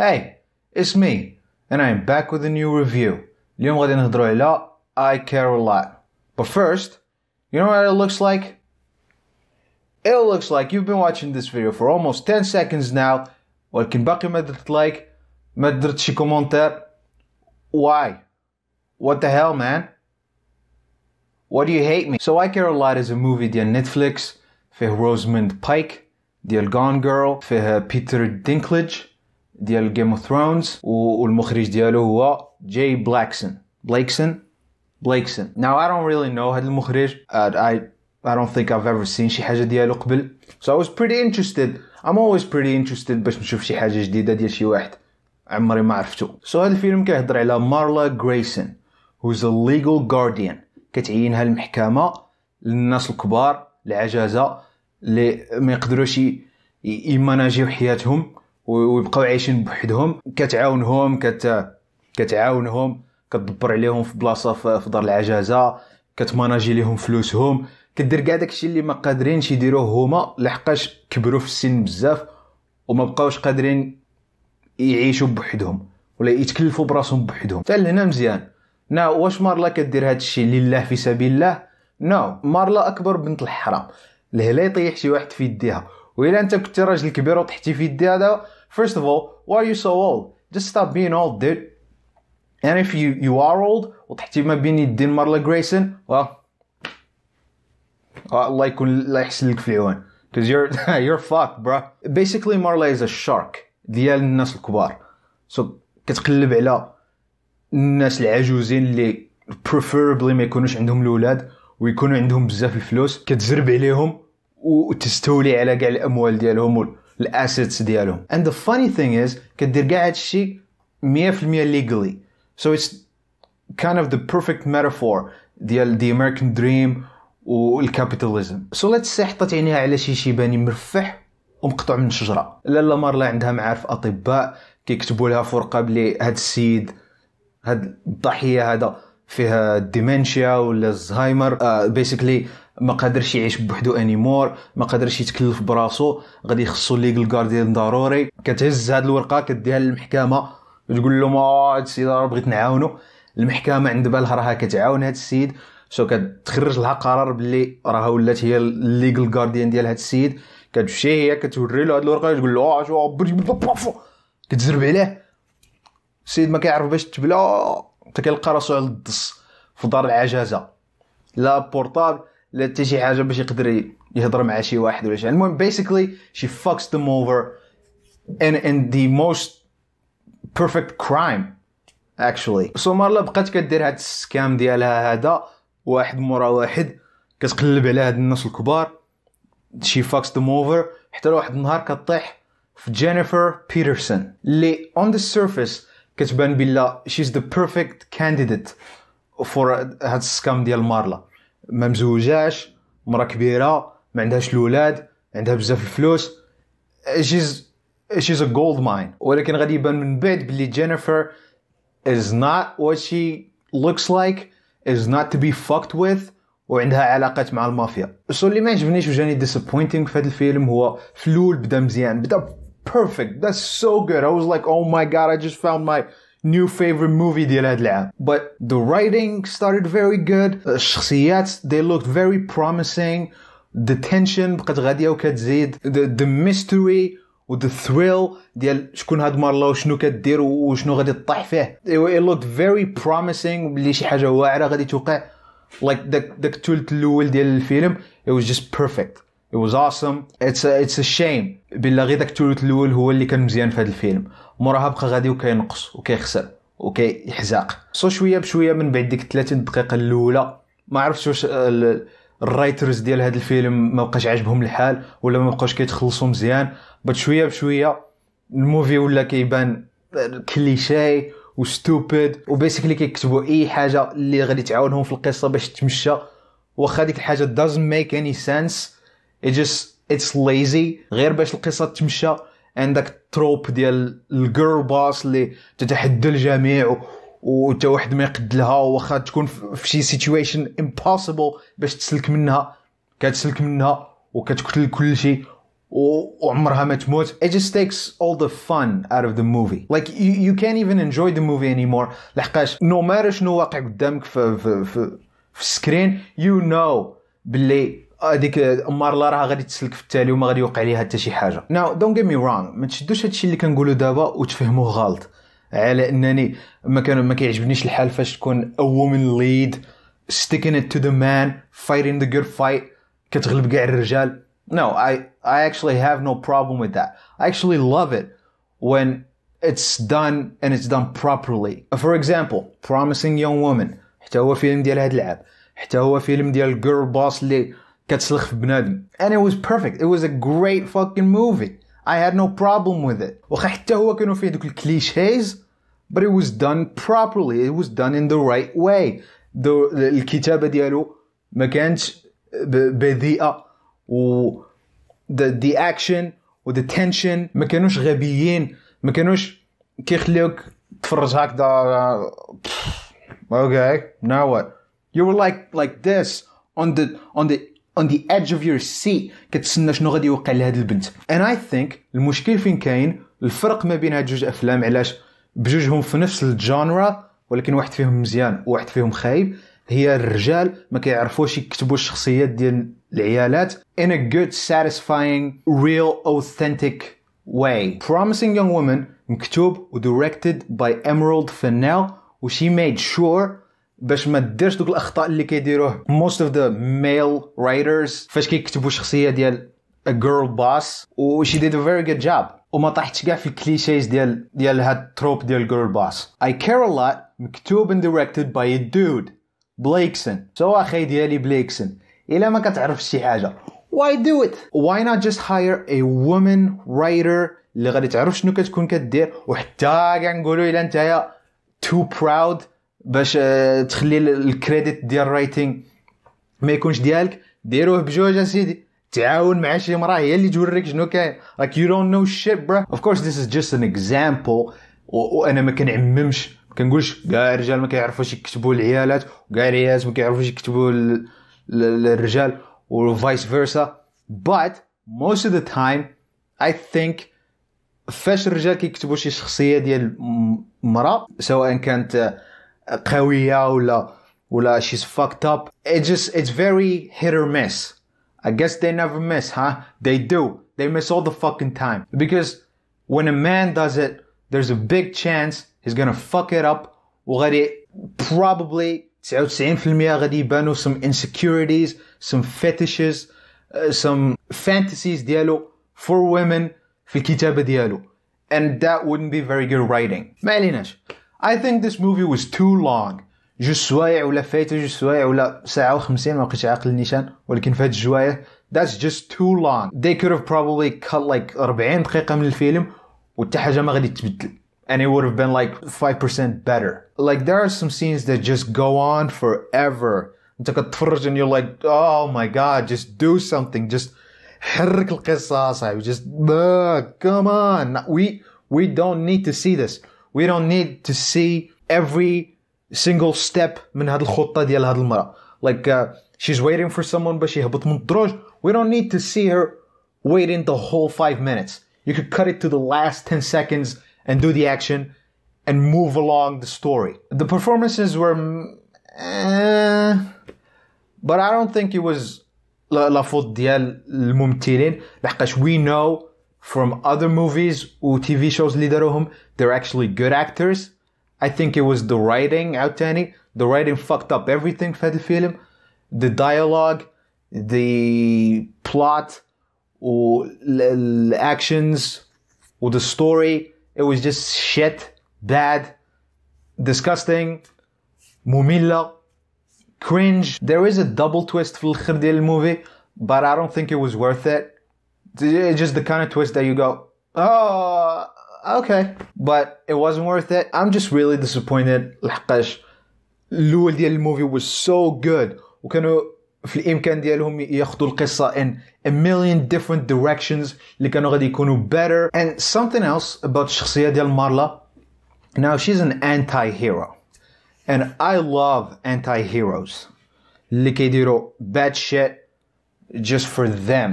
Hey, it's me, and I am back with a new review. اليوم غادي نهضروا على I care a lot. But first, you know what it looks like? It looks like you've been watching this video for almost 10 seconds now ولكن باقي ما درت لايك ما درت شي كومونتير Why? What the hell man? Why do you hate me? So I Care A Lot is a movie on Netflix فيه روزموند Pike, ديال Gone Girl فيه Peter Dinklage. ديال جيم اوف ثرونز والمخرج ديالو هو جاي بلاكسون بلاكسون بلاكسون ناو اي دونت ريلي نو هذا المخرج اي uh, I don't think I've ever seen شي حاجه ديالو قبل so I was pretty interested I'm always pretty interested باش نشوف شي حاجه جديده ديال شي واحد عمري ما عرفتو سو so هذا الفيلم كيهضر على مارلا غريسون who's a legal guardian كتعينها المحكمه للناس الكبار العجزه اللي ما يقدروش يماناجيو حياتهم ويبقاو عايشين بوحدهم كتعاونهم كت كتعاونهم كتدبر عليهم في بلاصه في دار العجازه كتماناجي ليهم فلوسهم كدير كاع داكشي اللي ما قادرينش يديروه هما لحقاش كبروا في السن بزاف وما بقاوش قادرين يعيشوا بوحدهم ولا يتكلفوا براسهم بوحدهم حتى لهنا مزيان نا واش مارلا كدير هذا الشيء لله في سبيل الله نو مارلا اكبر بنت الحرام لهلا يطيح شي واحد في يديها وإلا انت كنت راجل كبير وطحتي في يديها دابا First of all, why are you so old? Just stop being old, dude. And if you, you are old, وتحتمى بيني الدين مارلا جريسون well الله يكون الله يحسن لك في العيون because you're you're fucked bro basically مارلا is a shark ديال الناس الكبار so كتقلب على الناس العجوزين اللي preferably ما يكونوش عندهم الاولاد ويكونوا عندهم بزاف الفلوس كتزرب عليهم وتستولي على كاع الاموال ديالهم الاسيتس ديالهم اند ذا فاني ثينغ از كدير كاع هادشي 100% legally so it's kind of the perfect metaphor ديال the American dream والكابيتاليزم so let's say حطت عينيها على شي شيباني مرفح ومقطوع من شجره لالا مارلا عندها معارف اطباء كيكتبوا لها فرقه بلي هاد السيد هاد الضحيه هذا فيها الديمنشيا ولا الزهايمر بيسيكلي uh, ما قادرش يعيش بوحدو انيمور ما قادرش يتكلف براسو غادي يخصو ليغل غارديان ضروري كتهز هاد الورقه كديها للمحكمه تقول لهم آه، هاد السيد راه بغيت نعاونو المحكمه عند بالها راها كتعاون هاد السيد سو كتخرج لها قرار باللي راها ولات هي ليغل غارديان ديال هاد السيد كتمشي هي كتوري له هاد الورقه تقول له اه شو كتزرب عليه السيد ما كيعرف باش تبلا حتى كيلقى راسو على الدص في دار العجازه لا بورطابل لا حتى شي حاجه باش يقدر يهضر مع شي واحد ولا شي المهم بيسيكلي شي فاكس ذم اوفر ان ان دي موست بيرفكت كرايم سو مارلا بقات كدير هاد السكام ديالها هذا واحد مورا واحد كتقلب على هاد الناس الكبار شي فاكس ذم اوفر حتى لواحد النهار كطيح في جينيفر بيترسون اللي اون ذا سيرفيس كتبان بلا شي از ذا بيرفكت كانديديت فور هاد السكام ديال مارلا ما مزوجاش مرا كبيره ما عندهاش الاولاد عندها بزاف الفلوس شيز شيز ا جولد ماين ولكن غادي يبان من بعد بلي جينيفر از نوت وات شي لوكس لايك از نوت تو بي fucked with وعندها علاقات مع المافيا سو اللي ما عجبنيش وجاني ديسابوينتينغ في هذا الفيلم هو في الاول بدا مزيان بدا بيرفكت ذاتس سو جود اي واز لايك او ماي جاد اي جاست فاوند ماي new favorite movie ديالها But the writing started very good. الشخصيات they looked very promising. The tension بقت غادية وكتزيد. The, the mystery و the thrill ديال شكون هاد مارلا وشنو كدير وشنو غادي تطيح فيه. It looked very promising بلي شي حاجة واعرة غادي توقع. Like داك داك الثلث الأول ديال الفيلم it was just perfect. It was awesome. It's a, it's a shame. بالله غير داك الثلث الأول هو اللي كان مزيان في هذا الفيلم. موراها بقى غادي وكينقص وكيخسر وكيحزاق سو شويه بشويه من بعد ديك 30 دقيقه الاولى ما عرفتش واش الرايترز ديال هذا الفيلم ما بقاش عاجبهم الحال ولا ما بقاوش كيتخلصوا مزيان بعد شويه بشويه الموفي ولا كيبان كليشي وستوبيد وبيسكلي كيكتبوا اي حاجه اللي غادي تعاونهم في القصه باش تمشى واخا ديك الحاجه دازنت ميك اني سنس it just it's lazy غير باش القصه تمشى عندك تروب ديال الجيرل باس اللي تتحدى الجميع وانت واحد ما يقد لها واخا تكون في شي سيتويشن امبوسيبل باش تسلك منها كتسلك منها وكتقتل كل شيء وعمرها ما تموت it just takes all the fun out of the movie like you, you can't even enjoy the movie anymore لحقاش no matter شنو واقع قدامك في في في, في السكرين you know باللي هذيك امار الله راه غادي تسلك في التالي وما غادي يوقع ليها حتى شي حاجه ناو دونت جيت مي رونغ ما تشدوش هادشي اللي كنقولو دابا وتفهموه غلط على انني ما كان ما كيعجبنيش الحال فاش تكون a woman lead sticking it to the man fighting the good fight كتغلب كاع الرجال no I اي actually have no problem with that I actually love it when it's done and it's done properly for example promising young woman حتى هو فيلم ديال هاد العاب حتى هو فيلم ديال girl boss اللي كتصلخ في بنادم and it was perfect it was a great fucking movie I had no problem with it واخا حتى هو كانوا فيه دوك الكليشيز but it was done properly it was done in the right way the, الكتابة ديالو ما كانتش بذيئة و the, the action و the tension ما كانوش غبيين ما كانوش كيخليوك تفرج هكذا okay now what you were like like this on the on the on the edge of your seat كتسنى شنو غادي يوقع لهاد البنت and I think المشكل فين كاين الفرق ما بين هاد جوج افلام علاش بجوجهم في نفس الجانرا ولكن واحد فيهم مزيان وواحد فيهم خايب هي الرجال ما كيعرفوش يكتبوا الشخصيات ديال العيالات in a good satisfying real authentic way promising young woman مكتوب و directed by Emerald Fennell و she made sure باش ما ديرش دوك الاخطاء اللي كيديروه موست اوف ذا ميل رايترز فاش كيكتبوا شخصيه ديال ا جيرل باس و شي ديد ا فيري جود job وما طاحتش كاع في الكليشيز ديال ديال هاد التروب ديال جيرل باس اي كير ا لوت مكتوب اند دايركتد باي ا دود بليكسون سو اخي ديالي بليكسون الا ما كتعرفش شي حاجه واي دو ات واي نوت جاست هاير ا وومن رايتر اللي غادي تعرف شنو كتكون كدير وحتى كنقولوا الا نتايا too proud باش آه، تخلي الكريديت ديال الرايتينغ ما يكونش ديالك ديروه بجوج اسيدي تعاون مع شي مراه هي اللي توريك شنو كاين like يو don't نو shit برا اوف كورس ذيس از جاست ان اكزامبل وانا ما كنعممش ما كنقولش كاع الرجال ما كيعرفوش يكتبوا العيالات وكاع العيالات ما كيعرفوش يكتبوا الرجال وفايس فيرسا بات موست اوف ذا تايم اي ثينك فاش الرجال كيكتبوا شي شخصيه ديال مراه سواء كانت قوية ولا ولا she's fucked up it just it's very hit or miss I guess they never miss huh they do they miss all the fucking time because when a man does it there's a big chance he's gonna fuck it up it probably 99% غادي يبانو some insecurities some fetishes uh, some fantasies ديالو for women في الكتابة ديالو and that wouldn't be very good writing ما عليناش I think this movie was too long جوج سوايع ولا فايته جوج سوايع ولا ساعة و50 ما بقيتش عاقل النيشان ولكن في هاد that's just too long they could have probably cut like 40 دقيقة من الفيلم وحتى حاجة ما غادي تبدل and it would have been like 5% better like there are some scenes that just go on forever انت كتفرج and you're like oh my god just do something just حرك القصة صاحبي just come on we we don't need to see this we don't need to see every single step من هذه الخطة ديال هذه المرأة. Like uh, she's waiting for someone she يهبط من الدروج. We don't need to see her waiting the whole five minutes. You could cut it to the last 10 seconds and do the action and move along the story. The performances were. Mm, eh, but I don't think it was لا فوت ديال الممثلين لحقاش we know from other movies or TV shows liderهم they're actually good actors I think it was the writing out any. the writing fucked up everything for the film. the dialogue the plot or actions, or the story it was just shit bad disgusting مملة cringe there is a double twist في الخير movie but I don't think it was worth it it's just the kind of twist that you go, oh, okay. But it wasn't worth it. I'm just really disappointed لحقاش الاول ديال الموفي was so good وكانوا في الامكان ديالهم ياخذوا القصه in a million different directions اللي كانوا غادي يكونوا better and something else about الشخصيه ديال مارلا now she's an anti-hero and I love anti-heroes اللي كيديروا bad shit just for them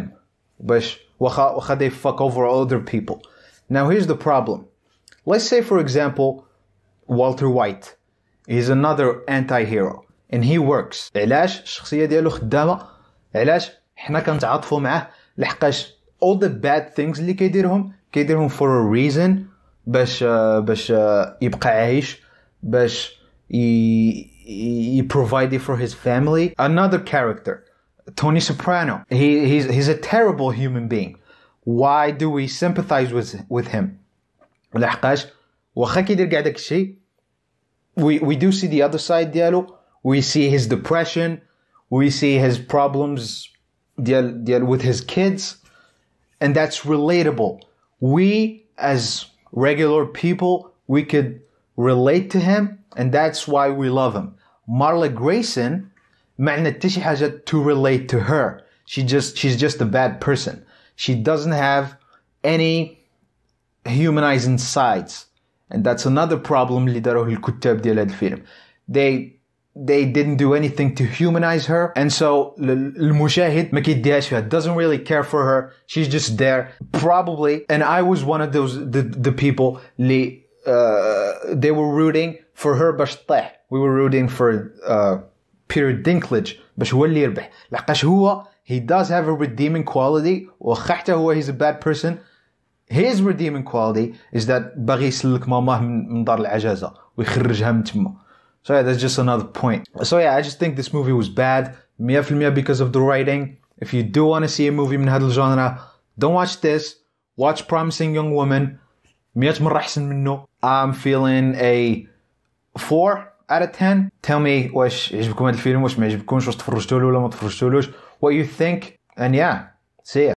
باش how, how they fuck over other people. Now, here's the problem. Let's say, for example, Walter White is another anti-hero and he works. علاش الشخصية ديالو خدامة؟ علاش حنا كنتعاطفوا معاه؟ لحقاش all the bad things اللي كيديرهم كيديرهم for a reason باش باش يبقى عايش باش ي, ي provide for his family. Another character Tony Soprano. He, he's, he's a terrible human being. Why do we sympathize with, with him? we, we do see the other side we see his depression we see his problems with his kids and that's relatable we as regular people we could relate to him and that's why we love him Marla Grayson مع has تشي to relate to her she just she's just a bad person she doesn't have any humanizing sides and that's another problem اللي داروه الكتاب ديال هذا الفيلم they they didn't do anything to humanize her and so المشاهد ما كيديهاش فيها doesn't really care for her she's just there probably and I was one of those the, the people اللي uh, they were rooting for her باش We were rooting for uh, بيتر دينكلج باش هو اللي يربح لحقاش هو he does have a redeeming quality Or, هو he's a bad person his redeeming quality is that باغي يسلك ماماه من دار العجازة ويخرجها من تما so yeah that's just another point so yeah I just think this movie was bad 100% because of the writing if you do want to see a movie من هذا genre, don't watch this watch Promising Young Woman 100 مرة أحسن منه I'm feeling a 4 out of 10 tell me واش عجبكم هذا الفيلم واش ما عجبكمش واش تفرجتوا له ولا ما تفرجتولوش what you think and yeah see ya